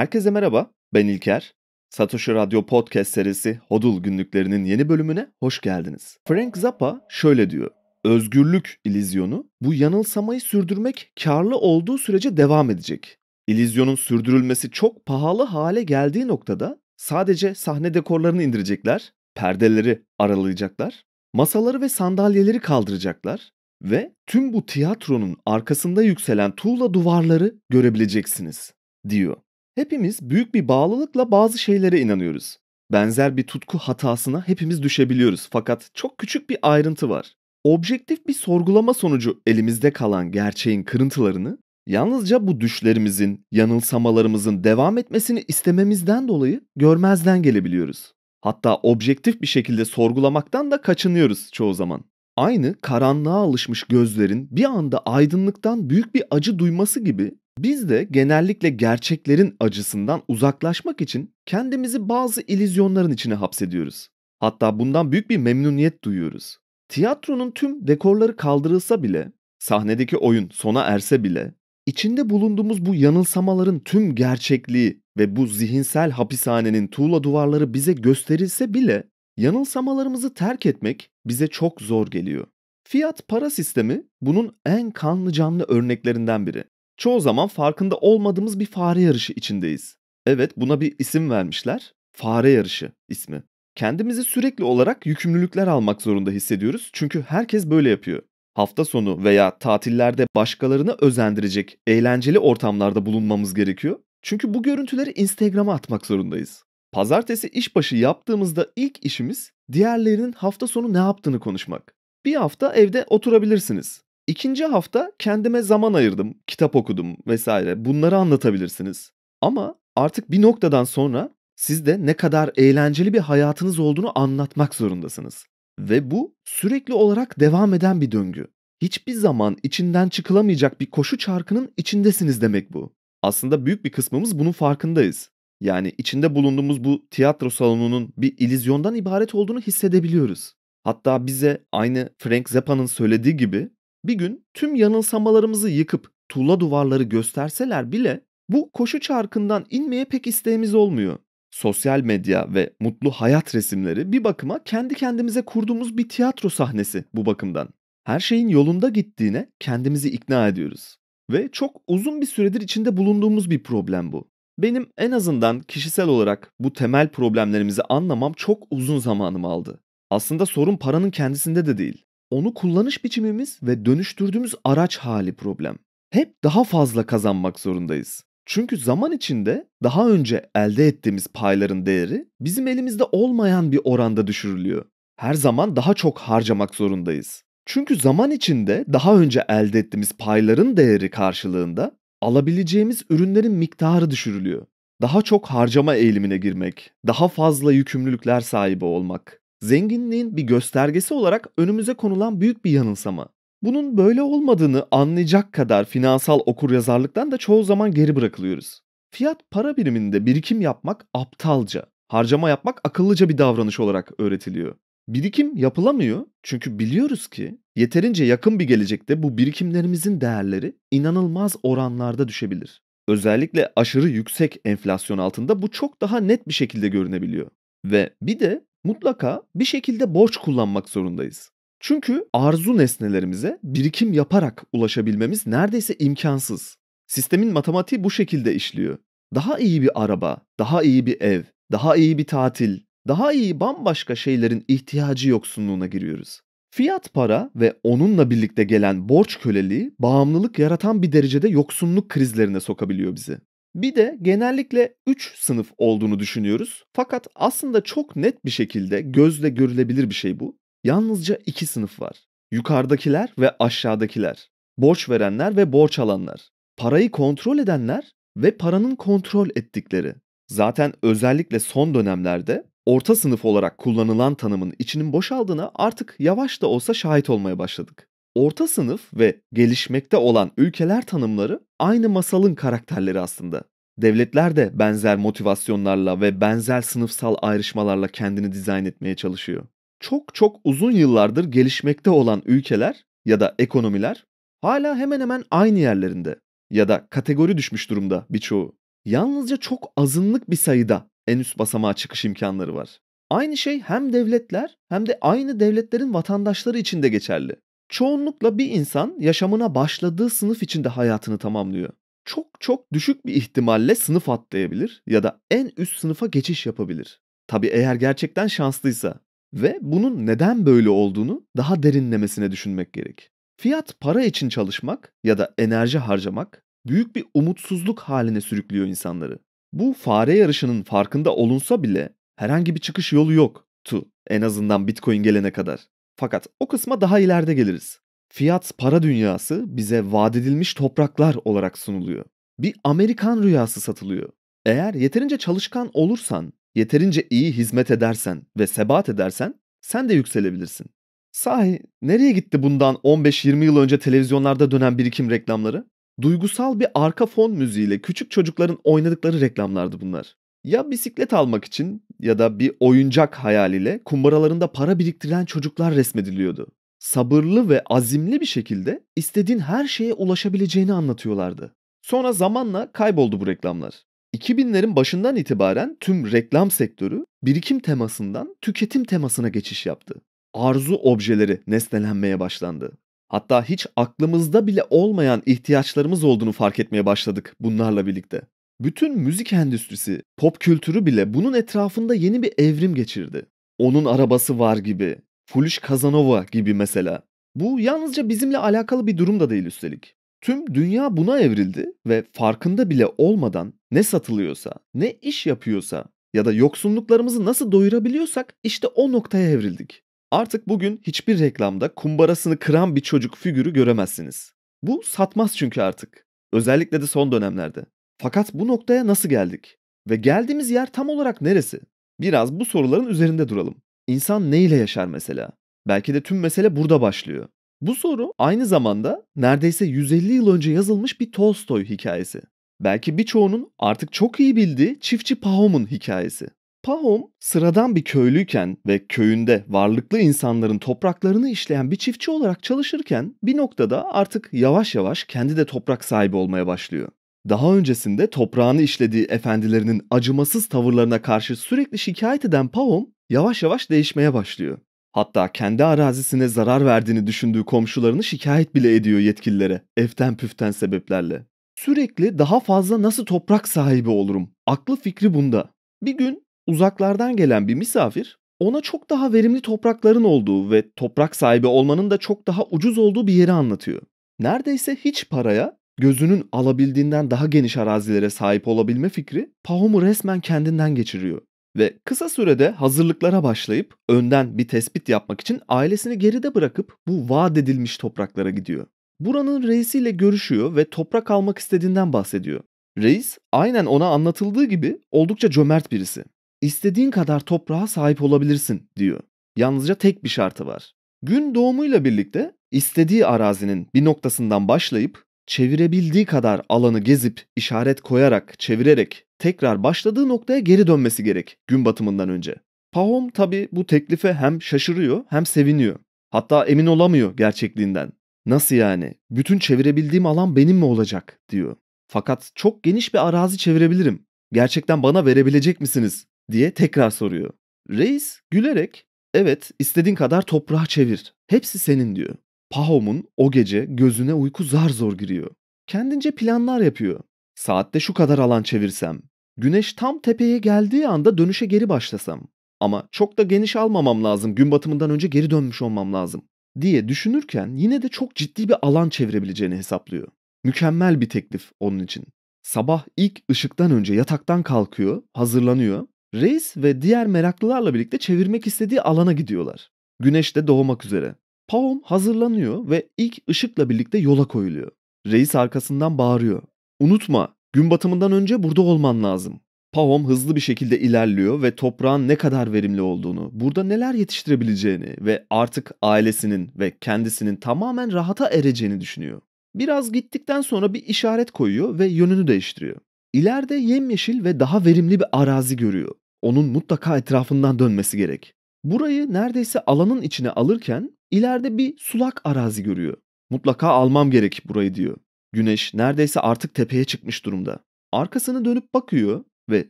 Herkese merhaba, ben İlker. Satoshi Radyo Podcast serisi Hodul günlüklerinin yeni bölümüne hoş geldiniz. Frank Zappa şöyle diyor. Özgürlük ilizyonu bu yanılsamayı sürdürmek karlı olduğu sürece devam edecek. İlizyonun sürdürülmesi çok pahalı hale geldiği noktada sadece sahne dekorlarını indirecekler, perdeleri aralayacaklar, masaları ve sandalyeleri kaldıracaklar ve tüm bu tiyatronun arkasında yükselen tuğla duvarları görebileceksiniz diyor. Hepimiz büyük bir bağlılıkla bazı şeylere inanıyoruz. Benzer bir tutku hatasına hepimiz düşebiliyoruz fakat çok küçük bir ayrıntı var. Objektif bir sorgulama sonucu elimizde kalan gerçeğin kırıntılarını yalnızca bu düşlerimizin, yanılsamalarımızın devam etmesini istememizden dolayı görmezden gelebiliyoruz. Hatta objektif bir şekilde sorgulamaktan da kaçınıyoruz çoğu zaman. Aynı karanlığa alışmış gözlerin bir anda aydınlıktan büyük bir acı duyması gibi biz de genellikle gerçeklerin acısından uzaklaşmak için kendimizi bazı ilizyonların içine hapsediyoruz. Hatta bundan büyük bir memnuniyet duyuyoruz. Tiyatronun tüm dekorları kaldırılsa bile, sahnedeki oyun sona erse bile, içinde bulunduğumuz bu yanılsamaların tüm gerçekliği ve bu zihinsel hapishanenin tuğla duvarları bize gösterilse bile yanılsamalarımızı terk etmek bize çok zor geliyor. Fiyat para sistemi bunun en kanlı canlı örneklerinden biri. Çoğu zaman farkında olmadığımız bir fare yarışı içindeyiz. Evet buna bir isim vermişler. Fare yarışı ismi. Kendimizi sürekli olarak yükümlülükler almak zorunda hissediyoruz. Çünkü herkes böyle yapıyor. Hafta sonu veya tatillerde başkalarını özendirecek eğlenceli ortamlarda bulunmamız gerekiyor. Çünkü bu görüntüleri Instagram'a atmak zorundayız. Pazartesi işbaşı yaptığımızda ilk işimiz diğerlerinin hafta sonu ne yaptığını konuşmak. Bir hafta evde oturabilirsiniz. İkinci hafta kendime zaman ayırdım, kitap okudum vesaire. Bunları anlatabilirsiniz. Ama artık bir noktadan sonra siz de ne kadar eğlenceli bir hayatınız olduğunu anlatmak zorundasınız. Ve bu sürekli olarak devam eden bir döngü. Hiçbir zaman içinden çıkılamayacak bir koşu çarkının içindesiniz demek bu. Aslında büyük bir kısmımız bunun farkındayız. Yani içinde bulunduğumuz bu tiyatro salonunun bir ilizyondan ibaret olduğunu hissedebiliyoruz. Hatta bize aynı Frank Zappa'nın söylediği gibi bir gün tüm yanılsamalarımızı yıkıp tuğla duvarları gösterseler bile bu koşu çarkından inmeye pek isteğimiz olmuyor. Sosyal medya ve mutlu hayat resimleri bir bakıma kendi kendimize kurduğumuz bir tiyatro sahnesi bu bakımdan. Her şeyin yolunda gittiğine kendimizi ikna ediyoruz. Ve çok uzun bir süredir içinde bulunduğumuz bir problem bu. Benim en azından kişisel olarak bu temel problemlerimizi anlamam çok uzun zamanımı aldı. Aslında sorun paranın kendisinde de değil onu kullanış biçimimiz ve dönüştürdüğümüz araç hali problem. Hep daha fazla kazanmak zorundayız. Çünkü zaman içinde daha önce elde ettiğimiz payların değeri bizim elimizde olmayan bir oranda düşürülüyor. Her zaman daha çok harcamak zorundayız. Çünkü zaman içinde daha önce elde ettiğimiz payların değeri karşılığında alabileceğimiz ürünlerin miktarı düşürülüyor. Daha çok harcama eğilimine girmek, daha fazla yükümlülükler sahibi olmak, zenginliğin bir göstergesi olarak önümüze konulan büyük bir yanılsama. Bunun böyle olmadığını anlayacak kadar finansal okuryazarlıktan da çoğu zaman geri bırakılıyoruz. Fiyat para biriminde birikim yapmak aptalca, harcama yapmak akıllıca bir davranış olarak öğretiliyor. Birikim yapılamıyor çünkü biliyoruz ki yeterince yakın bir gelecekte bu birikimlerimizin değerleri inanılmaz oranlarda düşebilir. Özellikle aşırı yüksek enflasyon altında bu çok daha net bir şekilde görünebiliyor. Ve bir de mutlaka bir şekilde borç kullanmak zorundayız. Çünkü arzu nesnelerimize birikim yaparak ulaşabilmemiz neredeyse imkansız. Sistemin matematiği bu şekilde işliyor. Daha iyi bir araba, daha iyi bir ev, daha iyi bir tatil, daha iyi bambaşka şeylerin ihtiyacı yoksunluğuna giriyoruz. Fiyat para ve onunla birlikte gelen borç köleliği bağımlılık yaratan bir derecede yoksunluk krizlerine sokabiliyor bizi. Bir de genellikle 3 sınıf olduğunu düşünüyoruz. Fakat aslında çok net bir şekilde gözle görülebilir bir şey bu. Yalnızca 2 sınıf var. Yukarıdakiler ve aşağıdakiler. Borç verenler ve borç alanlar. Parayı kontrol edenler ve paranın kontrol ettikleri. Zaten özellikle son dönemlerde orta sınıf olarak kullanılan tanımın içinin boşaldığına artık yavaş da olsa şahit olmaya başladık. Orta sınıf ve gelişmekte olan ülkeler tanımları aynı masalın karakterleri aslında. Devletler de benzer motivasyonlarla ve benzer sınıfsal ayrışmalarla kendini dizayn etmeye çalışıyor. Çok çok uzun yıllardır gelişmekte olan ülkeler ya da ekonomiler hala hemen hemen aynı yerlerinde ya da kategori düşmüş durumda birçoğu. Yalnızca çok azınlık bir sayıda en üst basamağa çıkış imkanları var. Aynı şey hem devletler hem de aynı devletlerin vatandaşları için de geçerli. Çoğunlukla bir insan yaşamına başladığı sınıf içinde hayatını tamamlıyor. Çok çok düşük bir ihtimalle sınıf atlayabilir ya da en üst sınıfa geçiş yapabilir. Tabi eğer gerçekten şanslıysa ve bunun neden böyle olduğunu daha derinlemesine düşünmek gerek. Fiyat para için çalışmak ya da enerji harcamak büyük bir umutsuzluk haline sürüklüyor insanları. Bu fare yarışının farkında olunsa bile herhangi bir çıkış yolu yok tu en azından Bitcoin gelene kadar. Fakat o kısma daha ileride geliriz. Fiyat para dünyası bize vadedilmiş topraklar olarak sunuluyor. Bir Amerikan rüyası satılıyor. Eğer yeterince çalışkan olursan, yeterince iyi hizmet edersen ve sebat edersen sen de yükselebilirsin. Sahi nereye gitti bundan 15-20 yıl önce televizyonlarda dönen birikim reklamları? Duygusal bir arka fon müziğiyle küçük çocukların oynadıkları reklamlardı bunlar. Ya bisiklet almak için ya da bir oyuncak hayaliyle kumbaralarında para biriktiren çocuklar resmediliyordu. Sabırlı ve azimli bir şekilde istediğin her şeye ulaşabileceğini anlatıyorlardı. Sonra zamanla kayboldu bu reklamlar. 2000'lerin başından itibaren tüm reklam sektörü birikim temasından tüketim temasına geçiş yaptı. Arzu objeleri nesnelenmeye başlandı. Hatta hiç aklımızda bile olmayan ihtiyaçlarımız olduğunu fark etmeye başladık bunlarla birlikte. Bütün müzik endüstrisi, pop kültürü bile bunun etrafında yeni bir evrim geçirdi. Onun arabası var gibi, Fuluş Kazanova gibi mesela. Bu yalnızca bizimle alakalı bir durum da değil üstelik. Tüm dünya buna evrildi ve farkında bile olmadan ne satılıyorsa, ne iş yapıyorsa ya da yoksunluklarımızı nasıl doyurabiliyorsak işte o noktaya evrildik. Artık bugün hiçbir reklamda kumbarasını kıran bir çocuk figürü göremezsiniz. Bu satmaz çünkü artık. Özellikle de son dönemlerde. Fakat bu noktaya nasıl geldik? Ve geldiğimiz yer tam olarak neresi? Biraz bu soruların üzerinde duralım. İnsan ne ile yaşar mesela? Belki de tüm mesele burada başlıyor. Bu soru aynı zamanda neredeyse 150 yıl önce yazılmış bir Tolstoy hikayesi. Belki birçoğunun artık çok iyi bildiği çiftçi Pahom'un hikayesi. Pahom sıradan bir köylüyken ve köyünde varlıklı insanların topraklarını işleyen bir çiftçi olarak çalışırken bir noktada artık yavaş yavaş kendi de toprak sahibi olmaya başlıyor. Daha öncesinde toprağını işlediği efendilerinin acımasız tavırlarına karşı sürekli şikayet eden Pavon yavaş yavaş değişmeye başlıyor. Hatta kendi arazisine zarar verdiğini düşündüğü komşularını şikayet bile ediyor yetkililere, eften püften sebeplerle. Sürekli daha fazla nasıl toprak sahibi olurum? Aklı fikri bunda. Bir gün uzaklardan gelen bir misafir ona çok daha verimli toprakların olduğu ve toprak sahibi olmanın da çok daha ucuz olduğu bir yeri anlatıyor. Neredeyse hiç paraya gözünün alabildiğinden daha geniş arazilere sahip olabilme fikri Pahom'u resmen kendinden geçiriyor. Ve kısa sürede hazırlıklara başlayıp önden bir tespit yapmak için ailesini geride bırakıp bu vaat edilmiş topraklara gidiyor. Buranın reisiyle görüşüyor ve toprak almak istediğinden bahsediyor. Reis aynen ona anlatıldığı gibi oldukça cömert birisi. İstediğin kadar toprağa sahip olabilirsin diyor. Yalnızca tek bir şartı var. Gün doğumuyla birlikte istediği arazinin bir noktasından başlayıp çevirebildiği kadar alanı gezip, işaret koyarak, çevirerek tekrar başladığı noktaya geri dönmesi gerek gün batımından önce. Pahom tabi bu teklife hem şaşırıyor hem seviniyor. Hatta emin olamıyor gerçekliğinden. Nasıl yani? Bütün çevirebildiğim alan benim mi olacak diyor. Fakat çok geniş bir arazi çevirebilirim. Gerçekten bana verebilecek misiniz diye tekrar soruyor. Reis gülerek evet istediğin kadar toprağa çevir. Hepsi senin diyor. Pahom'un o gece gözüne uyku zar zor giriyor. Kendince planlar yapıyor. Saatte şu kadar alan çevirsem, güneş tam tepeye geldiği anda dönüşe geri başlasam ama çok da geniş almamam lazım, gün batımından önce geri dönmüş olmam lazım diye düşünürken yine de çok ciddi bir alan çevirebileceğini hesaplıyor. Mükemmel bir teklif onun için. Sabah ilk ışıktan önce yataktan kalkıyor, hazırlanıyor. Reis ve diğer meraklılarla birlikte çevirmek istediği alana gidiyorlar. Güneş de doğmak üzere. Paom hazırlanıyor ve ilk ışıkla birlikte yola koyuluyor. Reis arkasından bağırıyor. Unutma, gün batımından önce burada olman lazım. Paom hızlı bir şekilde ilerliyor ve toprağın ne kadar verimli olduğunu, burada neler yetiştirebileceğini ve artık ailesinin ve kendisinin tamamen rahata ereceğini düşünüyor. Biraz gittikten sonra bir işaret koyuyor ve yönünü değiştiriyor. İleride yemyeşil ve daha verimli bir arazi görüyor. Onun mutlaka etrafından dönmesi gerek. Burayı neredeyse alanın içine alırken İleride bir sulak arazi görüyor. Mutlaka almam gerek burayı diyor. Güneş neredeyse artık tepeye çıkmış durumda. Arkasını dönüp bakıyor ve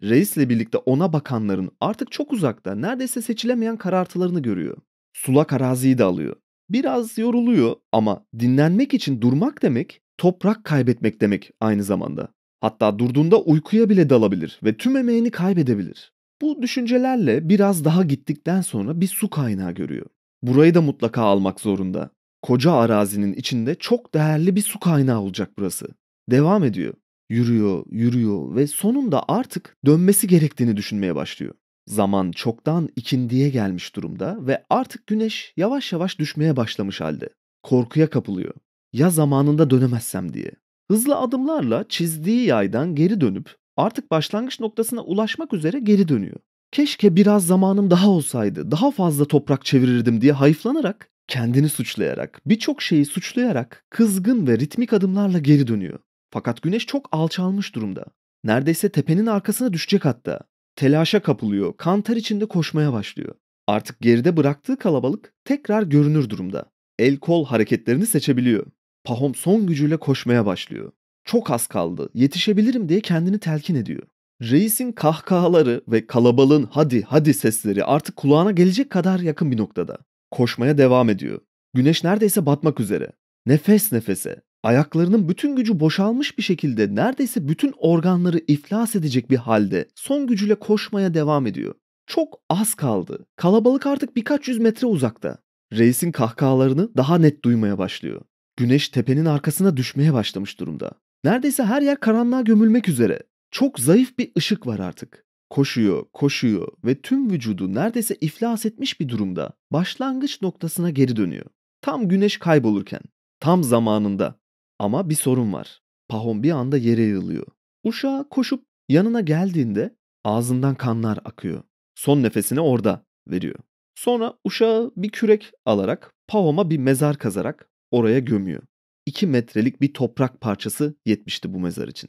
reisle birlikte ona bakanların artık çok uzakta neredeyse seçilemeyen karartılarını görüyor. Sulak araziyi de alıyor. Biraz yoruluyor ama dinlenmek için durmak demek toprak kaybetmek demek aynı zamanda. Hatta durduğunda uykuya bile dalabilir ve tüm emeğini kaybedebilir. Bu düşüncelerle biraz daha gittikten sonra bir su kaynağı görüyor. Burayı da mutlaka almak zorunda. Koca arazinin içinde çok değerli bir su kaynağı olacak burası. Devam ediyor. Yürüyor, yürüyor ve sonunda artık dönmesi gerektiğini düşünmeye başlıyor. Zaman çoktan ikindiye gelmiş durumda ve artık güneş yavaş yavaş düşmeye başlamış halde. Korkuya kapılıyor. Ya zamanında dönemezsem diye. Hızlı adımlarla çizdiği yaydan geri dönüp artık başlangıç noktasına ulaşmak üzere geri dönüyor. Keşke biraz zamanım daha olsaydı, daha fazla toprak çevirirdim diye hayıflanarak, kendini suçlayarak, birçok şeyi suçlayarak kızgın ve ritmik adımlarla geri dönüyor. Fakat güneş çok alçalmış durumda. Neredeyse tepenin arkasına düşecek hatta. Telaşa kapılıyor, kantar içinde koşmaya başlıyor. Artık geride bıraktığı kalabalık tekrar görünür durumda. El kol hareketlerini seçebiliyor. Pahom son gücüyle koşmaya başlıyor. Çok az kaldı, yetişebilirim diye kendini telkin ediyor. Reisin kahkahaları ve kalabalığın hadi hadi sesleri artık kulağına gelecek kadar yakın bir noktada. Koşmaya devam ediyor. Güneş neredeyse batmak üzere. Nefes nefese, ayaklarının bütün gücü boşalmış bir şekilde neredeyse bütün organları iflas edecek bir halde son gücüyle koşmaya devam ediyor. Çok az kaldı. Kalabalık artık birkaç yüz metre uzakta. Reisin kahkahalarını daha net duymaya başlıyor. Güneş tepenin arkasına düşmeye başlamış durumda. Neredeyse her yer karanlığa gömülmek üzere. Çok zayıf bir ışık var artık. Koşuyor, koşuyor ve tüm vücudu neredeyse iflas etmiş bir durumda başlangıç noktasına geri dönüyor. Tam güneş kaybolurken, tam zamanında. Ama bir sorun var. Pahom bir anda yere yığılıyor. Uşağı koşup yanına geldiğinde ağzından kanlar akıyor. Son nefesini orada veriyor. Sonra uşağı bir kürek alarak Pahom'a bir mezar kazarak oraya gömüyor. 2 metrelik bir toprak parçası yetmişti bu mezar için.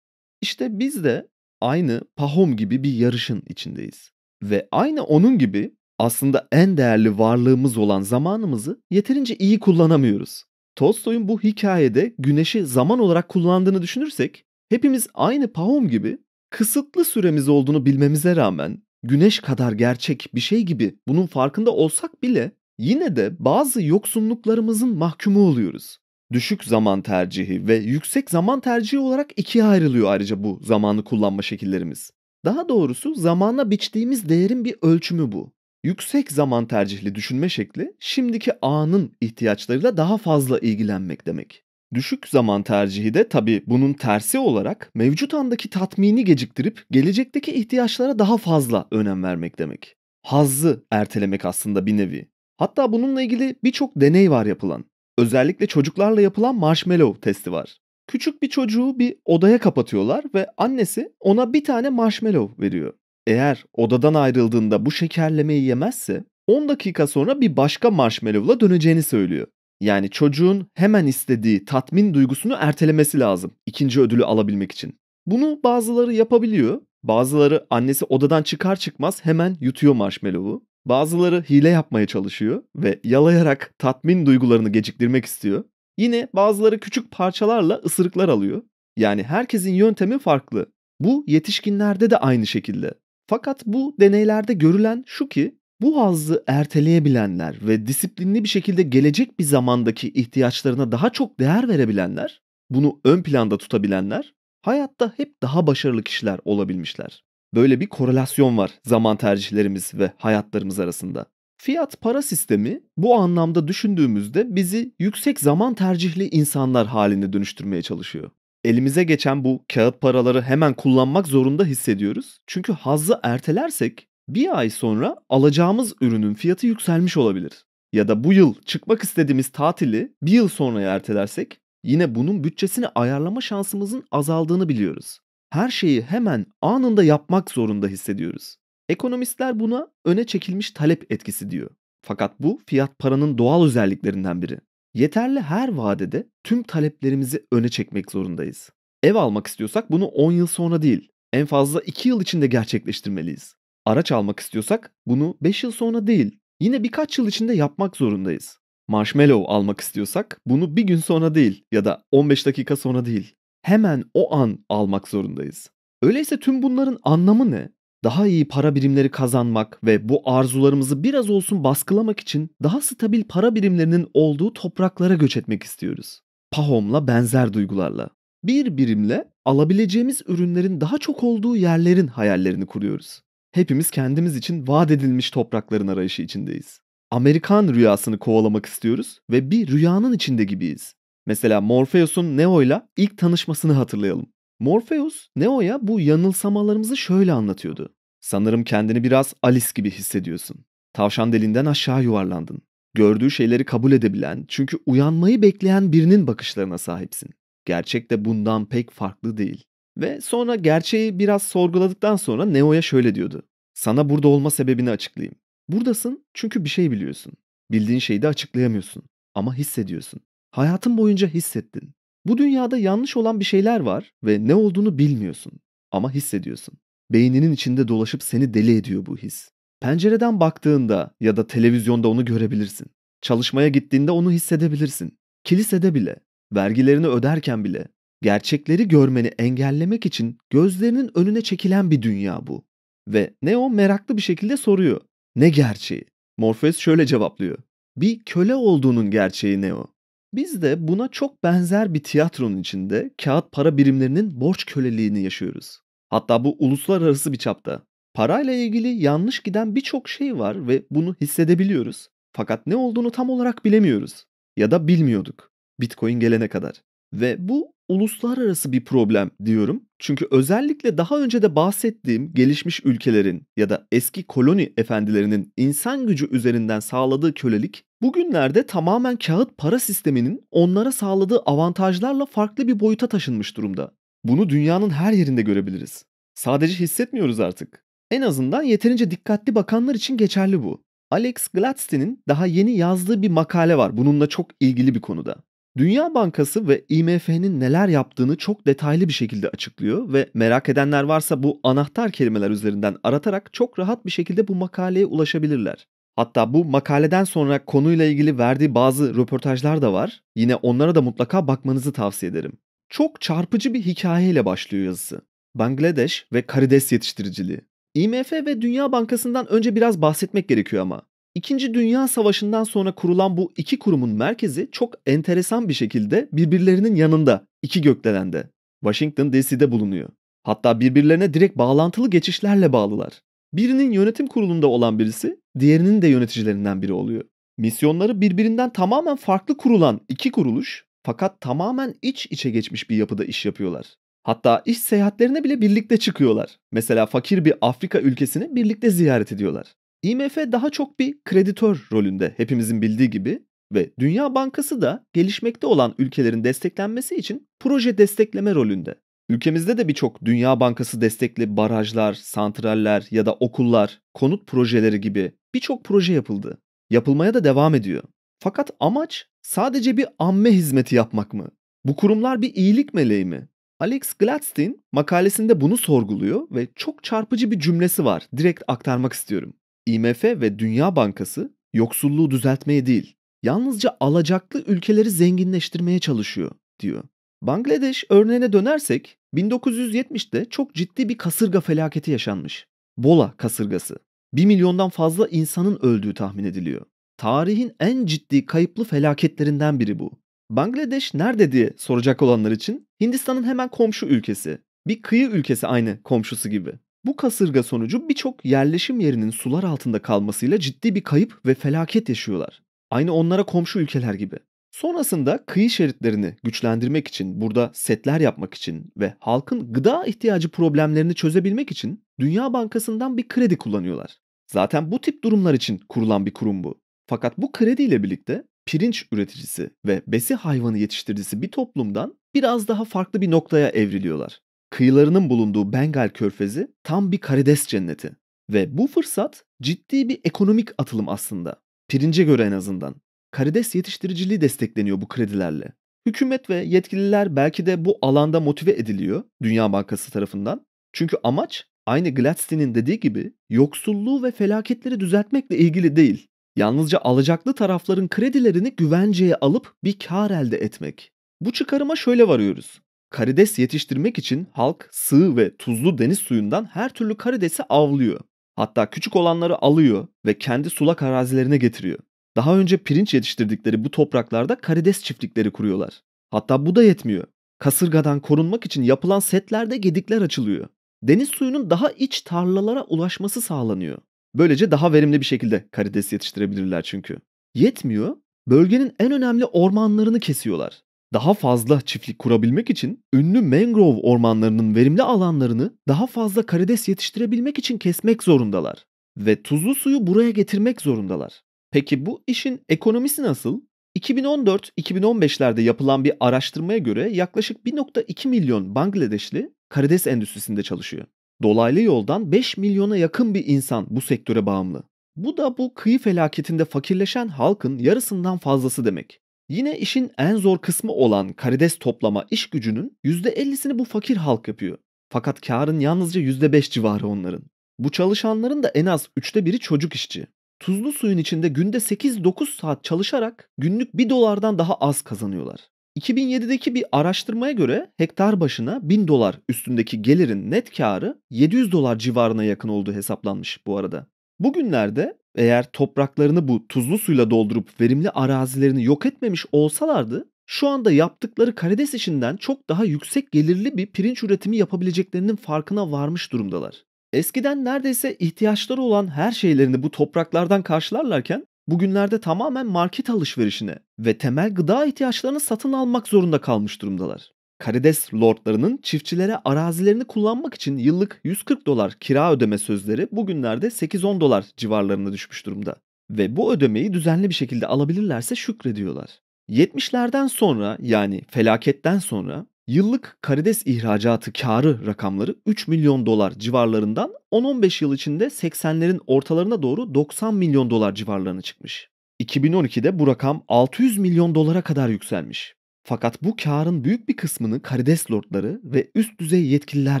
İşte biz de aynı Pahom gibi bir yarışın içindeyiz. Ve aynı onun gibi aslında en değerli varlığımız olan zamanımızı yeterince iyi kullanamıyoruz. Tolstoy'un bu hikayede güneşi zaman olarak kullandığını düşünürsek hepimiz aynı Pahom gibi kısıtlı süremiz olduğunu bilmemize rağmen güneş kadar gerçek bir şey gibi bunun farkında olsak bile yine de bazı yoksunluklarımızın mahkumu oluyoruz düşük zaman tercihi ve yüksek zaman tercihi olarak ikiye ayrılıyor ayrıca bu zamanı kullanma şekillerimiz. Daha doğrusu zamana biçtiğimiz değerin bir ölçümü bu. Yüksek zaman tercihli düşünme şekli şimdiki anın ihtiyaçlarıyla daha fazla ilgilenmek demek. Düşük zaman tercihi de tabi bunun tersi olarak mevcut andaki tatmini geciktirip gelecekteki ihtiyaçlara daha fazla önem vermek demek. Hazzı ertelemek aslında bir nevi. Hatta bununla ilgili birçok deney var yapılan özellikle çocuklarla yapılan marshmallow testi var. Küçük bir çocuğu bir odaya kapatıyorlar ve annesi ona bir tane marshmallow veriyor. Eğer odadan ayrıldığında bu şekerlemeyi yemezse 10 dakika sonra bir başka marshmallow'la döneceğini söylüyor. Yani çocuğun hemen istediği tatmin duygusunu ertelemesi lazım ikinci ödülü alabilmek için. Bunu bazıları yapabiliyor. Bazıları annesi odadan çıkar çıkmaz hemen yutuyor marshmallow'u. Bazıları hile yapmaya çalışıyor ve yalayarak tatmin duygularını geciktirmek istiyor. Yine bazıları küçük parçalarla ısırıklar alıyor. Yani herkesin yöntemi farklı. Bu yetişkinlerde de aynı şekilde. Fakat bu deneylerde görülen şu ki bu hazzı erteleyebilenler ve disiplinli bir şekilde gelecek bir zamandaki ihtiyaçlarına daha çok değer verebilenler, bunu ön planda tutabilenler hayatta hep daha başarılı kişiler olabilmişler. Böyle bir korelasyon var zaman tercihlerimiz ve hayatlarımız arasında. Fiyat para sistemi bu anlamda düşündüğümüzde bizi yüksek zaman tercihli insanlar haline dönüştürmeye çalışıyor. Elimize geçen bu kağıt paraları hemen kullanmak zorunda hissediyoruz. Çünkü hazzı ertelersek bir ay sonra alacağımız ürünün fiyatı yükselmiş olabilir. Ya da bu yıl çıkmak istediğimiz tatili bir yıl sonraya ertelersek yine bunun bütçesini ayarlama şansımızın azaldığını biliyoruz her şeyi hemen anında yapmak zorunda hissediyoruz. Ekonomistler buna öne çekilmiş talep etkisi diyor. Fakat bu fiyat paranın doğal özelliklerinden biri. Yeterli her vadede tüm taleplerimizi öne çekmek zorundayız. Ev almak istiyorsak bunu 10 yıl sonra değil, en fazla 2 yıl içinde gerçekleştirmeliyiz. Araç almak istiyorsak bunu 5 yıl sonra değil, yine birkaç yıl içinde yapmak zorundayız. Marshmallow almak istiyorsak bunu bir gün sonra değil ya da 15 dakika sonra değil, hemen o an almak zorundayız. Öyleyse tüm bunların anlamı ne? Daha iyi para birimleri kazanmak ve bu arzularımızı biraz olsun baskılamak için daha stabil para birimlerinin olduğu topraklara göç etmek istiyoruz. Pahom'la benzer duygularla. Bir birimle alabileceğimiz ürünlerin daha çok olduğu yerlerin hayallerini kuruyoruz. Hepimiz kendimiz için vaat edilmiş toprakların arayışı içindeyiz. Amerikan rüyasını kovalamak istiyoruz ve bir rüyanın içinde gibiyiz. Mesela Morpheus'un Neo'yla ilk tanışmasını hatırlayalım. Morpheus Neo'ya bu yanılsamalarımızı şöyle anlatıyordu. Sanırım kendini biraz Alice gibi hissediyorsun. Tavşan delinden aşağı yuvarlandın. Gördüğü şeyleri kabul edebilen, çünkü uyanmayı bekleyen birinin bakışlarına sahipsin. Gerçek de bundan pek farklı değil. Ve sonra gerçeği biraz sorguladıktan sonra Neo'ya şöyle diyordu. Sana burada olma sebebini açıklayayım. Buradasın çünkü bir şey biliyorsun. Bildiğin şeyi de açıklayamıyorsun ama hissediyorsun. Hayatın boyunca hissettin. Bu dünyada yanlış olan bir şeyler var ve ne olduğunu bilmiyorsun ama hissediyorsun. Beyninin içinde dolaşıp seni deli ediyor bu his. Pencereden baktığında ya da televizyonda onu görebilirsin. Çalışmaya gittiğinde onu hissedebilirsin. Kilisede bile, vergilerini öderken bile gerçekleri görmeni engellemek için gözlerinin önüne çekilen bir dünya bu. Ve Neo meraklı bir şekilde soruyor. Ne gerçeği? Morpheus şöyle cevaplıyor. Bir köle olduğunun gerçeği Neo. Biz de buna çok benzer bir tiyatronun içinde kağıt para birimlerinin borç köleliğini yaşıyoruz. Hatta bu uluslararası bir çapta. Parayla ilgili yanlış giden birçok şey var ve bunu hissedebiliyoruz. Fakat ne olduğunu tam olarak bilemiyoruz ya da bilmiyorduk Bitcoin gelene kadar. Ve bu uluslararası bir problem diyorum. Çünkü özellikle daha önce de bahsettiğim gelişmiş ülkelerin ya da eski koloni efendilerinin insan gücü üzerinden sağladığı kölelik bugünlerde tamamen kağıt para sisteminin onlara sağladığı avantajlarla farklı bir boyuta taşınmış durumda. Bunu dünyanın her yerinde görebiliriz. Sadece hissetmiyoruz artık. En azından yeterince dikkatli bakanlar için geçerli bu. Alex Gladstein'in daha yeni yazdığı bir makale var bununla çok ilgili bir konuda. Dünya Bankası ve IMF'nin neler yaptığını çok detaylı bir şekilde açıklıyor ve merak edenler varsa bu anahtar kelimeler üzerinden aratarak çok rahat bir şekilde bu makaleye ulaşabilirler. Hatta bu makaleden sonra konuyla ilgili verdiği bazı röportajlar da var. Yine onlara da mutlaka bakmanızı tavsiye ederim. Çok çarpıcı bir hikayeyle başlıyor yazısı. Bangladeş ve karides yetiştiriciliği. IMF ve Dünya Bankası'ndan önce biraz bahsetmek gerekiyor ama. İkinci Dünya Savaşı'ndan sonra kurulan bu iki kurumun merkezi çok enteresan bir şekilde birbirlerinin yanında, iki gökdelende, Washington DC'de bulunuyor. Hatta birbirlerine direkt bağlantılı geçişlerle bağlılar. Birinin yönetim kurulunda olan birisi, diğerinin de yöneticilerinden biri oluyor. Misyonları birbirinden tamamen farklı kurulan iki kuruluş fakat tamamen iç içe geçmiş bir yapıda iş yapıyorlar. Hatta iş seyahatlerine bile birlikte çıkıyorlar. Mesela fakir bir Afrika ülkesini birlikte ziyaret ediyorlar. IMF daha çok bir kreditör rolünde hepimizin bildiği gibi ve Dünya Bankası da gelişmekte olan ülkelerin desteklenmesi için proje destekleme rolünde. Ülkemizde de birçok Dünya Bankası destekli barajlar, santraller ya da okullar, konut projeleri gibi birçok proje yapıldı. Yapılmaya da devam ediyor. Fakat amaç sadece bir amme hizmeti yapmak mı? Bu kurumlar bir iyilik meleği mi? Alex Gladstein makalesinde bunu sorguluyor ve çok çarpıcı bir cümlesi var. Direkt aktarmak istiyorum. IMF ve Dünya Bankası yoksulluğu düzeltmeye değil, yalnızca alacaklı ülkeleri zenginleştirmeye çalışıyor diyor. Bangladeş örneğine dönersek 1970'te çok ciddi bir kasırga felaketi yaşanmış. Bola kasırgası. 1 milyondan fazla insanın öldüğü tahmin ediliyor. Tarihin en ciddi kayıplı felaketlerinden biri bu. Bangladeş nerede diye soracak olanlar için Hindistan'ın hemen komşu ülkesi. Bir kıyı ülkesi aynı komşusu gibi. Bu kasırga sonucu birçok yerleşim yerinin sular altında kalmasıyla ciddi bir kayıp ve felaket yaşıyorlar. Aynı onlara komşu ülkeler gibi. Sonrasında kıyı şeritlerini güçlendirmek için, burada setler yapmak için ve halkın gıda ihtiyacı problemlerini çözebilmek için Dünya Bankası'ndan bir kredi kullanıyorlar. Zaten bu tip durumlar için kurulan bir kurum bu. Fakat bu krediyle birlikte pirinç üreticisi ve besi hayvanı yetiştiricisi bir toplumdan biraz daha farklı bir noktaya evriliyorlar. Kıyılarının bulunduğu Bengal körfezi tam bir karides cenneti. Ve bu fırsat ciddi bir ekonomik atılım aslında. Pirince göre en azından. Karides yetiştiriciliği destekleniyor bu kredilerle. Hükümet ve yetkililer belki de bu alanda motive ediliyor Dünya Bankası tarafından. Çünkü amaç aynı Gladstone'in dediği gibi yoksulluğu ve felaketleri düzeltmekle ilgili değil. Yalnızca alacaklı tarafların kredilerini güvenceye alıp bir kar elde etmek. Bu çıkarıma şöyle varıyoruz. Karides yetiştirmek için halk sığ ve tuzlu deniz suyundan her türlü karidesi avlıyor. Hatta küçük olanları alıyor ve kendi sulak arazilerine getiriyor. Daha önce pirinç yetiştirdikleri bu topraklarda karides çiftlikleri kuruyorlar. Hatta bu da yetmiyor. Kasırgadan korunmak için yapılan setlerde gedikler açılıyor. Deniz suyunun daha iç tarlalara ulaşması sağlanıyor. Böylece daha verimli bir şekilde karides yetiştirebilirler çünkü. Yetmiyor, bölgenin en önemli ormanlarını kesiyorlar daha fazla çiftlik kurabilmek için ünlü mangrove ormanlarının verimli alanlarını daha fazla karides yetiştirebilmek için kesmek zorundalar ve tuzlu suyu buraya getirmek zorundalar. Peki bu işin ekonomisi nasıl? 2014-2015'lerde yapılan bir araştırmaya göre yaklaşık 1.2 milyon Bangladeşli karides endüstrisinde çalışıyor. Dolaylı yoldan 5 milyona yakın bir insan bu sektöre bağımlı. Bu da bu kıyı felaketinde fakirleşen halkın yarısından fazlası demek. Yine işin en zor kısmı olan karides toplama iş gücünün %50'sini bu fakir halk yapıyor. Fakat karın yalnızca %5 civarı onların. Bu çalışanların da en az üçte biri çocuk işçi. Tuzlu suyun içinde günde 8-9 saat çalışarak günlük 1 dolardan daha az kazanıyorlar. 2007'deki bir araştırmaya göre hektar başına 1000 dolar üstündeki gelirin net karı 700 dolar civarına yakın olduğu hesaplanmış bu arada. Bugünlerde eğer topraklarını bu tuzlu suyla doldurup verimli arazilerini yok etmemiş olsalardı şu anda yaptıkları karides işinden çok daha yüksek gelirli bir pirinç üretimi yapabileceklerinin farkına varmış durumdalar. Eskiden neredeyse ihtiyaçları olan her şeylerini bu topraklardan karşılarlarken bugünlerde tamamen market alışverişine ve temel gıda ihtiyaçlarını satın almak zorunda kalmış durumdalar. Karides lordlarının çiftçilere arazilerini kullanmak için yıllık 140 dolar kira ödeme sözleri bugünlerde 8-10 dolar civarlarına düşmüş durumda. Ve bu ödemeyi düzenli bir şekilde alabilirlerse şükrediyorlar. 70'lerden sonra yani felaketten sonra yıllık karides ihracatı karı rakamları 3 milyon dolar civarlarından 10-15 yıl içinde 80'lerin ortalarına doğru 90 milyon dolar civarlarına çıkmış. 2012'de bu rakam 600 milyon dolara kadar yükselmiş. Fakat bu karın büyük bir kısmını karides lordları ve üst düzey yetkililer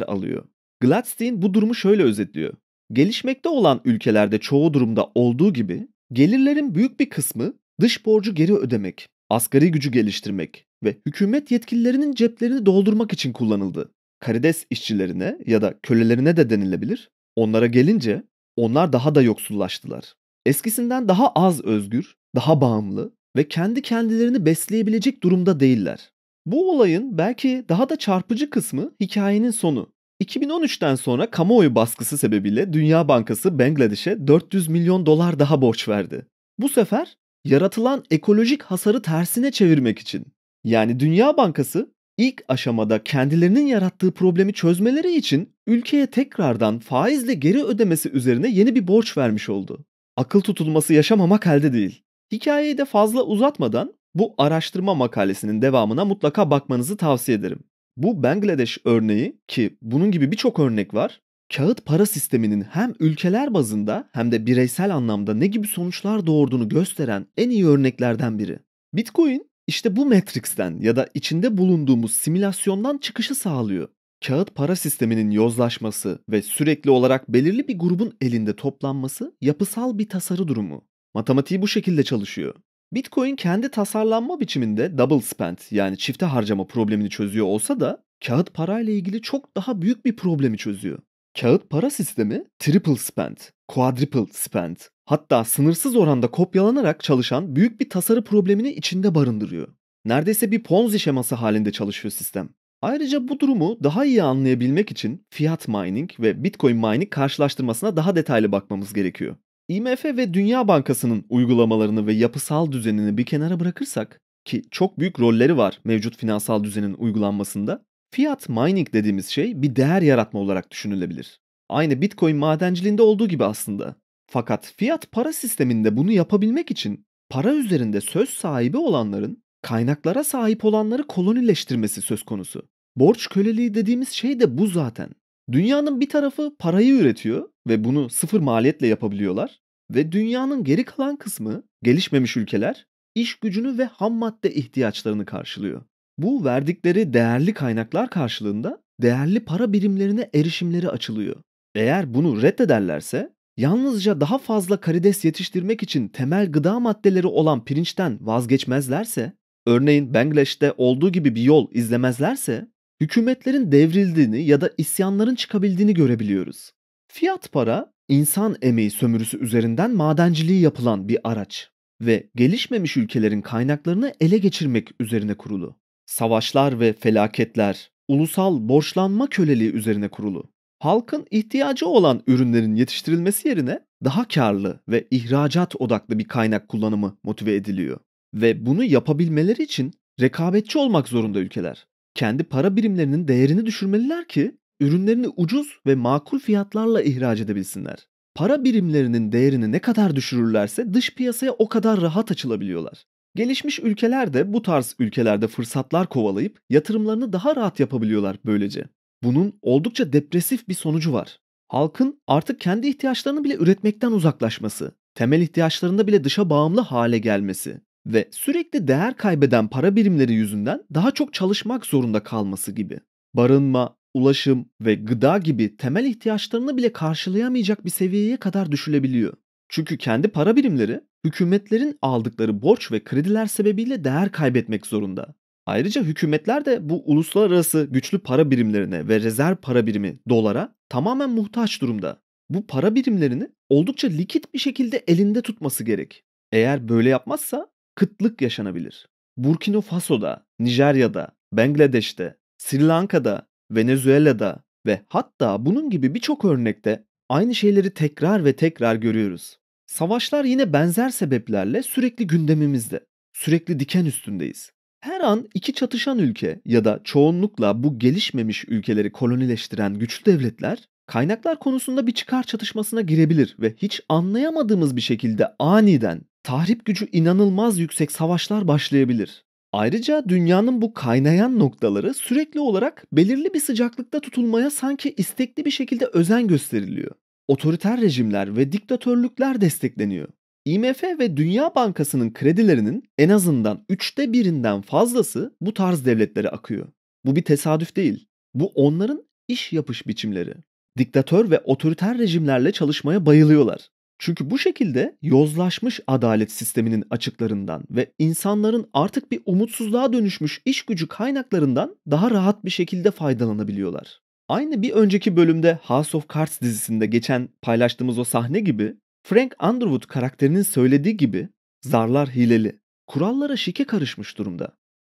alıyor. Gladstein bu durumu şöyle özetliyor. Gelişmekte olan ülkelerde çoğu durumda olduğu gibi gelirlerin büyük bir kısmı dış borcu geri ödemek, asgari gücü geliştirmek ve hükümet yetkililerinin ceplerini doldurmak için kullanıldı. Karides işçilerine ya da kölelerine de denilebilir. Onlara gelince onlar daha da yoksullaştılar. Eskisinden daha az özgür, daha bağımlı ve kendi kendilerini besleyebilecek durumda değiller. Bu olayın belki daha da çarpıcı kısmı hikayenin sonu. 2013'ten sonra kamuoyu baskısı sebebiyle Dünya Bankası Bangladeş'e 400 milyon dolar daha borç verdi. Bu sefer yaratılan ekolojik hasarı tersine çevirmek için. Yani Dünya Bankası ilk aşamada kendilerinin yarattığı problemi çözmeleri için ülkeye tekrardan faizle geri ödemesi üzerine yeni bir borç vermiş oldu. Akıl tutulması yaşamamak elde değil. Hikayeyi de fazla uzatmadan bu araştırma makalesinin devamına mutlaka bakmanızı tavsiye ederim. Bu Bangladeş örneği ki bunun gibi birçok örnek var. Kağıt para sisteminin hem ülkeler bazında hem de bireysel anlamda ne gibi sonuçlar doğurduğunu gösteren en iyi örneklerden biri. Bitcoin işte bu Matrix'ten ya da içinde bulunduğumuz simülasyondan çıkışı sağlıyor. Kağıt para sisteminin yozlaşması ve sürekli olarak belirli bir grubun elinde toplanması yapısal bir tasarı durumu. Matematiği bu şekilde çalışıyor. Bitcoin kendi tasarlanma biçiminde double spend yani çifte harcama problemini çözüyor olsa da kağıt parayla ilgili çok daha büyük bir problemi çözüyor. Kağıt para sistemi triple spend, quadruple spend hatta sınırsız oranda kopyalanarak çalışan büyük bir tasarı problemini içinde barındırıyor. Neredeyse bir ponzi şeması halinde çalışıyor sistem. Ayrıca bu durumu daha iyi anlayabilmek için fiat mining ve bitcoin mining karşılaştırmasına daha detaylı bakmamız gerekiyor. IMF ve Dünya Bankası'nın uygulamalarını ve yapısal düzenini bir kenara bırakırsak ki çok büyük rolleri var mevcut finansal düzenin uygulanmasında, fiyat mining dediğimiz şey bir değer yaratma olarak düşünülebilir. Aynı Bitcoin madenciliğinde olduğu gibi aslında. Fakat fiyat para sisteminde bunu yapabilmek için para üzerinde söz sahibi olanların kaynaklara sahip olanları kolonileştirmesi söz konusu. Borç köleliği dediğimiz şey de bu zaten. Dünyanın bir tarafı parayı üretiyor ve bunu sıfır maliyetle yapabiliyorlar ve dünyanın geri kalan kısmı gelişmemiş ülkeler iş gücünü ve ham madde ihtiyaçlarını karşılıyor. Bu verdikleri değerli kaynaklar karşılığında değerli para birimlerine erişimleri açılıyor. Eğer bunu reddederlerse yalnızca daha fazla karides yetiştirmek için temel gıda maddeleri olan pirinçten vazgeçmezlerse, örneğin Bangladeş'te olduğu gibi bir yol izlemezlerse hükümetlerin devrildiğini ya da isyanların çıkabildiğini görebiliyoruz. Fiyat para, insan emeği sömürüsü üzerinden madenciliği yapılan bir araç ve gelişmemiş ülkelerin kaynaklarını ele geçirmek üzerine kurulu. Savaşlar ve felaketler, ulusal borçlanma köleliği üzerine kurulu. Halkın ihtiyacı olan ürünlerin yetiştirilmesi yerine daha karlı ve ihracat odaklı bir kaynak kullanımı motive ediliyor. Ve bunu yapabilmeleri için rekabetçi olmak zorunda ülkeler kendi para birimlerinin değerini düşürmeliler ki ürünlerini ucuz ve makul fiyatlarla ihraç edebilsinler. Para birimlerinin değerini ne kadar düşürürlerse dış piyasaya o kadar rahat açılabiliyorlar. Gelişmiş ülkeler de bu tarz ülkelerde fırsatlar kovalayıp yatırımlarını daha rahat yapabiliyorlar böylece. Bunun oldukça depresif bir sonucu var. Halkın artık kendi ihtiyaçlarını bile üretmekten uzaklaşması, temel ihtiyaçlarında bile dışa bağımlı hale gelmesi, ve sürekli değer kaybeden para birimleri yüzünden daha çok çalışmak zorunda kalması gibi. Barınma, ulaşım ve gıda gibi temel ihtiyaçlarını bile karşılayamayacak bir seviyeye kadar düşülebiliyor. Çünkü kendi para birimleri hükümetlerin aldıkları borç ve krediler sebebiyle değer kaybetmek zorunda. Ayrıca hükümetler de bu uluslararası güçlü para birimlerine ve rezerv para birimi dolara tamamen muhtaç durumda. Bu para birimlerini oldukça likit bir şekilde elinde tutması gerek. Eğer böyle yapmazsa kıtlık yaşanabilir. Burkina Faso'da, Nijerya'da, Bangladeş'te, Sri Lanka'da, Venezuela'da ve hatta bunun gibi birçok örnekte aynı şeyleri tekrar ve tekrar görüyoruz. Savaşlar yine benzer sebeplerle sürekli gündemimizde. Sürekli diken üstündeyiz. Her an iki çatışan ülke ya da çoğunlukla bu gelişmemiş ülkeleri kolonileştiren güçlü devletler kaynaklar konusunda bir çıkar çatışmasına girebilir ve hiç anlayamadığımız bir şekilde aniden tahrip gücü inanılmaz yüksek savaşlar başlayabilir. Ayrıca dünyanın bu kaynayan noktaları sürekli olarak belirli bir sıcaklıkta tutulmaya sanki istekli bir şekilde özen gösteriliyor. Otoriter rejimler ve diktatörlükler destekleniyor. IMF ve Dünya Bankası'nın kredilerinin en azından üçte birinden fazlası bu tarz devletlere akıyor. Bu bir tesadüf değil. Bu onların iş yapış biçimleri. Diktatör ve otoriter rejimlerle çalışmaya bayılıyorlar. Çünkü bu şekilde yozlaşmış adalet sisteminin açıklarından ve insanların artık bir umutsuzluğa dönüşmüş iş gücü kaynaklarından daha rahat bir şekilde faydalanabiliyorlar. Aynı bir önceki bölümde House of Cards dizisinde geçen paylaştığımız o sahne gibi Frank Underwood karakterinin söylediği gibi zarlar hileli. Kurallara şike karışmış durumda.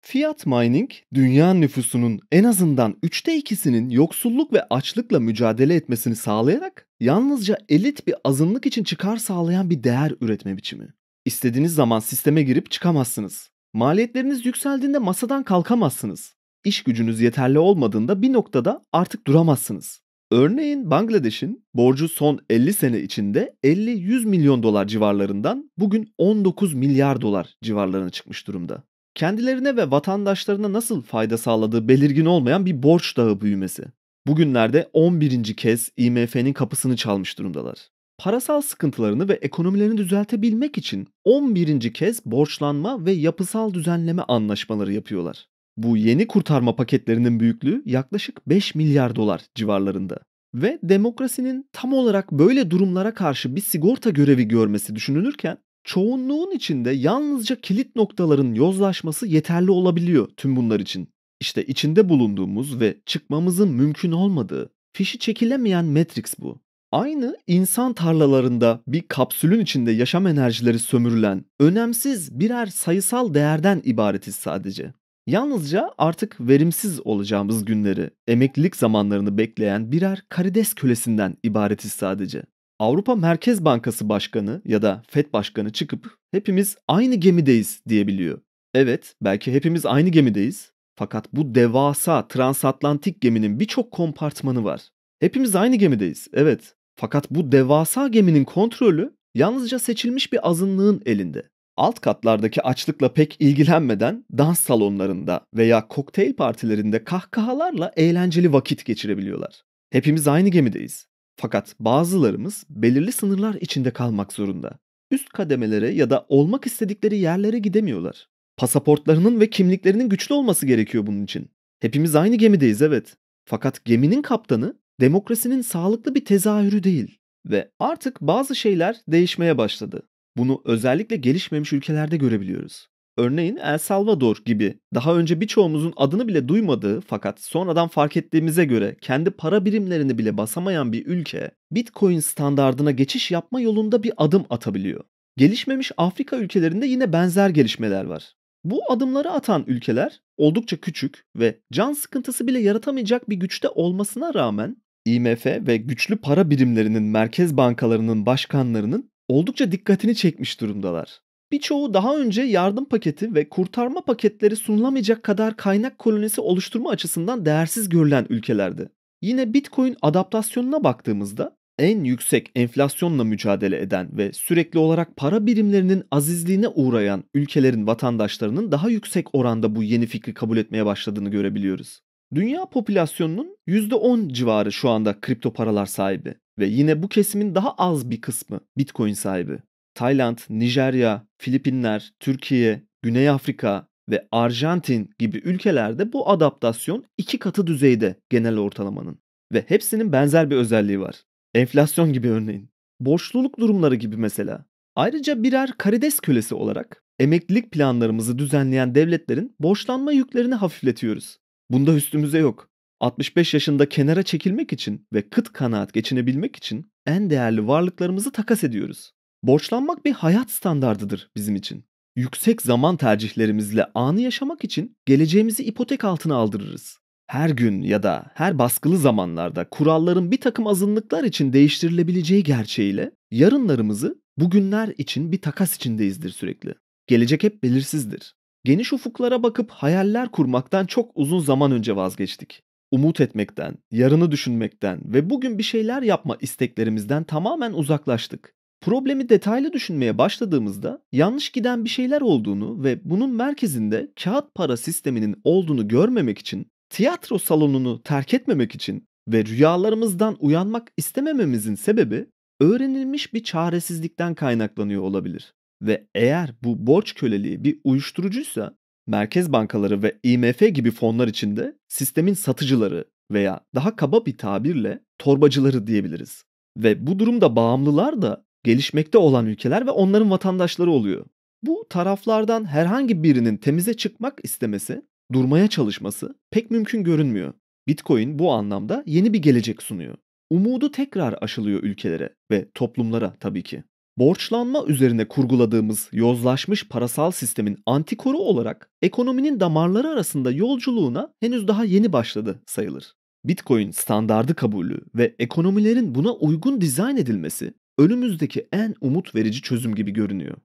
Fiat mining, dünya nüfusunun en azından üçte ikisinin yoksulluk ve açlıkla mücadele etmesini sağlayarak yalnızca elit bir azınlık için çıkar sağlayan bir değer üretme biçimi. İstediğiniz zaman sisteme girip çıkamazsınız. Maliyetleriniz yükseldiğinde masadan kalkamazsınız. İş gücünüz yeterli olmadığında bir noktada artık duramazsınız. Örneğin Bangladeş'in borcu son 50 sene içinde 50-100 milyon dolar civarlarından bugün 19 milyar dolar civarlarına çıkmış durumda kendilerine ve vatandaşlarına nasıl fayda sağladığı belirgin olmayan bir borç dağı büyümesi. Bugünlerde 11. kez IMF'nin kapısını çalmış durumdalar. Parasal sıkıntılarını ve ekonomilerini düzeltebilmek için 11. kez borçlanma ve yapısal düzenleme anlaşmaları yapıyorlar. Bu yeni kurtarma paketlerinin büyüklüğü yaklaşık 5 milyar dolar civarlarında. Ve demokrasinin tam olarak böyle durumlara karşı bir sigorta görevi görmesi düşünülürken Çoğunluğun içinde yalnızca kilit noktaların yozlaşması yeterli olabiliyor tüm bunlar için. İşte içinde bulunduğumuz ve çıkmamızın mümkün olmadığı, fişi çekilemeyen Matrix bu. Aynı insan tarlalarında bir kapsülün içinde yaşam enerjileri sömürülen, önemsiz birer sayısal değerden ibaretiz sadece. Yalnızca artık verimsiz olacağımız günleri, emeklilik zamanlarını bekleyen birer karides kölesinden ibaretiz sadece. Avrupa Merkez Bankası Başkanı ya da FED Başkanı çıkıp hepimiz aynı gemideyiz diyebiliyor. Evet, belki hepimiz aynı gemideyiz. Fakat bu devasa transatlantik geminin birçok kompartmanı var. Hepimiz aynı gemideyiz, evet. Fakat bu devasa geminin kontrolü yalnızca seçilmiş bir azınlığın elinde. Alt katlardaki açlıkla pek ilgilenmeden dans salonlarında veya kokteyl partilerinde kahkahalarla eğlenceli vakit geçirebiliyorlar. Hepimiz aynı gemideyiz. Fakat bazılarımız belirli sınırlar içinde kalmak zorunda. Üst kademelere ya da olmak istedikleri yerlere gidemiyorlar. Pasaportlarının ve kimliklerinin güçlü olması gerekiyor bunun için. Hepimiz aynı gemideyiz evet. Fakat geminin kaptanı demokrasinin sağlıklı bir tezahürü değil ve artık bazı şeyler değişmeye başladı. Bunu özellikle gelişmemiş ülkelerde görebiliyoruz. Örneğin El Salvador gibi daha önce birçoğumuzun adını bile duymadığı fakat sonradan fark ettiğimize göre kendi para birimlerini bile basamayan bir ülke Bitcoin standardına geçiş yapma yolunda bir adım atabiliyor. Gelişmemiş Afrika ülkelerinde yine benzer gelişmeler var. Bu adımları atan ülkeler oldukça küçük ve can sıkıntısı bile yaratamayacak bir güçte olmasına rağmen IMF ve güçlü para birimlerinin merkez bankalarının başkanlarının oldukça dikkatini çekmiş durumdalar. Birçoğu daha önce yardım paketi ve kurtarma paketleri sunulamayacak kadar kaynak kolonisi oluşturma açısından değersiz görülen ülkelerdi. Yine Bitcoin adaptasyonuna baktığımızda en yüksek enflasyonla mücadele eden ve sürekli olarak para birimlerinin azizliğine uğrayan ülkelerin vatandaşlarının daha yüksek oranda bu yeni fikri kabul etmeye başladığını görebiliyoruz. Dünya popülasyonunun %10 civarı şu anda kripto paralar sahibi ve yine bu kesimin daha az bir kısmı Bitcoin sahibi. Tayland, Nijerya, Filipinler, Türkiye, Güney Afrika ve Arjantin gibi ülkelerde bu adaptasyon iki katı düzeyde genel ortalamanın ve hepsinin benzer bir özelliği var. Enflasyon gibi örneğin. Borçluluk durumları gibi mesela. Ayrıca birer karides kölesi olarak emeklilik planlarımızı düzenleyen devletlerin borçlanma yüklerini hafifletiyoruz. Bunda üstümüze yok. 65 yaşında kenara çekilmek için ve kıt kanaat geçinebilmek için en değerli varlıklarımızı takas ediyoruz. Borçlanmak bir hayat standardıdır bizim için. Yüksek zaman tercihlerimizle anı yaşamak için geleceğimizi ipotek altına aldırırız. Her gün ya da her baskılı zamanlarda kuralların bir takım azınlıklar için değiştirilebileceği gerçeğiyle yarınlarımızı bugünler için bir takas içindeyizdir sürekli. Gelecek hep belirsizdir. Geniş ufuklara bakıp hayaller kurmaktan çok uzun zaman önce vazgeçtik. Umut etmekten, yarını düşünmekten ve bugün bir şeyler yapma isteklerimizden tamamen uzaklaştık. Problemi detaylı düşünmeye başladığımızda yanlış giden bir şeyler olduğunu ve bunun merkezinde kağıt para sisteminin olduğunu görmemek için, tiyatro salonunu terk etmemek için ve rüyalarımızdan uyanmak istemememizin sebebi öğrenilmiş bir çaresizlikten kaynaklanıyor olabilir. Ve eğer bu borç köleliği bir uyuşturucuysa merkez bankaları ve IMF gibi fonlar içinde sistemin satıcıları veya daha kaba bir tabirle torbacıları diyebiliriz. Ve bu durumda bağımlılar da gelişmekte olan ülkeler ve onların vatandaşları oluyor. Bu taraflardan herhangi birinin temize çıkmak istemesi, durmaya çalışması pek mümkün görünmüyor. Bitcoin bu anlamda yeni bir gelecek sunuyor. Umudu tekrar aşılıyor ülkelere ve toplumlara tabii ki. Borçlanma üzerine kurguladığımız yozlaşmış parasal sistemin antikoru olarak ekonominin damarları arasında yolculuğuna henüz daha yeni başladı sayılır. Bitcoin standardı kabulü ve ekonomilerin buna uygun dizayn edilmesi önümüzdeki en umut verici çözüm gibi görünüyor.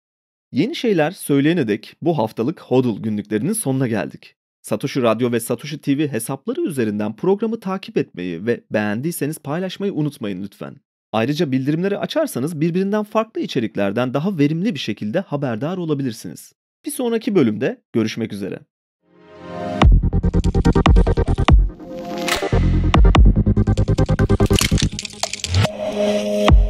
Yeni şeyler söyleyene dek bu haftalık HODL günlüklerinin sonuna geldik. Satoshi Radyo ve Satoshi TV hesapları üzerinden programı takip etmeyi ve beğendiyseniz paylaşmayı unutmayın lütfen. Ayrıca bildirimleri açarsanız birbirinden farklı içeriklerden daha verimli bir şekilde haberdar olabilirsiniz. Bir sonraki bölümde görüşmek üzere. Thank